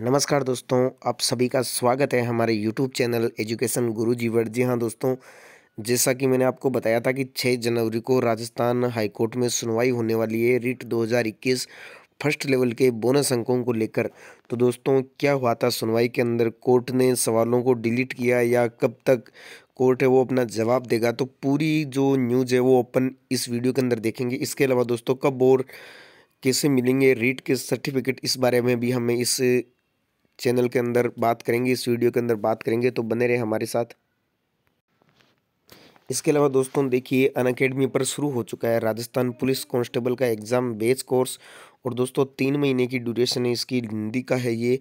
नमस्कार दोस्तों आप सभी का स्वागत है हमारे यूट्यूब चैनल एजुकेशन गुरु जी वर्ड जी हाँ दोस्तों जैसा कि मैंने आपको बताया था कि 6 जनवरी को राजस्थान हाईकोर्ट में सुनवाई होने वाली है रिट 2021 फर्स्ट लेवल के बोनस अंकों को लेकर तो दोस्तों क्या हुआ था सुनवाई के अंदर कोर्ट ने सवालों को डिलीट किया या कब तक कोर्ट है वो अपना जवाब देगा तो पूरी जो न्यूज़ है वो अपन इस वीडियो के अंदर देखेंगे इसके अलावा दोस्तों कब और कैसे मिलेंगे रीट के सर्टिफिकेट इस बारे में भी हमें इस चैनल के अंदर बात करेंगे इस वीडियो के अंदर बात करेंगे तो बने रहे हमारे साथ इसके अलावा दोस्तों देखिए अन अकेडमी पर शुरू हो चुका है राजस्थान पुलिस कांस्टेबल का एग्ज़ाम बेस कोर्स और दोस्तों तीन महीने की ड्यूरेशन है इसकी हिंदी का है ये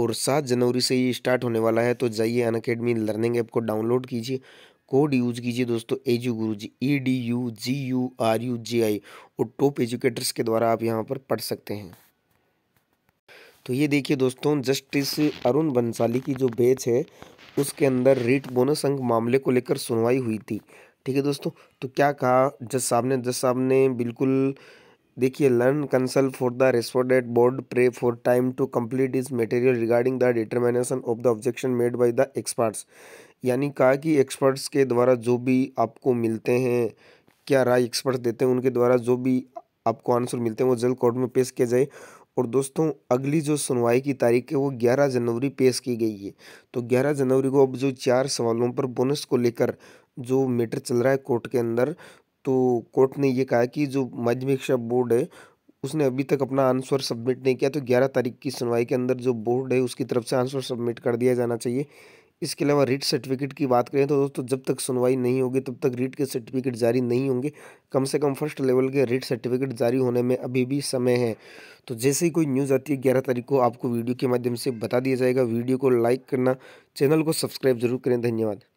और सात जनवरी से ये स्टार्ट होने वाला है तो जाइए अन अकेडमी लर्निंग ऐप को डाउनलोड कीजिए कोड यूज कीजिए दोस्तों edu guru ji E e D U G U R U G I और टॉप एजुकेटर्स के द्वारा आप यहाँ पर पढ़ सकते हैं तो ये देखिए दोस्तों जस्टिस अरुण बंसाली की जो बेंच है उसके अंदर रीट बोनस अंक मामले को लेकर सुनवाई हुई थी ठीक है दोस्तों तो क्या कहा जज साहब ने जज साहब ने बिल्कुल देखिए learned counsel for the respondent board pray for time to complete is material regarding the determination of the objection made by the experts यानी कहा कि एक्सपर्ट्स के द्वारा जो भी आपको मिलते हैं क्या राय एक्सपर्ट्स देते हैं उनके द्वारा जो भी आपको आंसर मिलते हैं वो जल्द कोर्ट में पेश किया जाए और दोस्तों अगली जो सुनवाई की तारीख है वो 11 जनवरी पेश की गई है तो 11 जनवरी को अब जो चार सवालों पर बोनस को लेकर जो मैटर चल रहा है कोर्ट के अंदर तो कोर्ट ने ये कहा कि जो माध्यमिक शिक्षा बोर्ड है उसने अभी तक अपना आंसर सबमिट नहीं किया तो ग्यारह तारीख की सुनवाई के अंदर जो बोर्ड है उसकी तरफ से आंसर सबमिट कर दिया जाना चाहिए इसके अलावा रीट सर्टिफिकेट की बात करें तो दोस्तों जब तक सुनवाई नहीं होगी तब तक रीट के सर्टिफिकेट जारी नहीं होंगे कम से कम फर्स्ट लेवल के रीट सर्टिफिकेट जारी होने में अभी भी समय है तो जैसे ही कोई न्यूज़ आती है ग्यारह तारीख को आपको वीडियो के माध्यम से बता दिया जाएगा वीडियो को लाइक करना चैनल को सब्सक्राइब जरूर करें धन्यवाद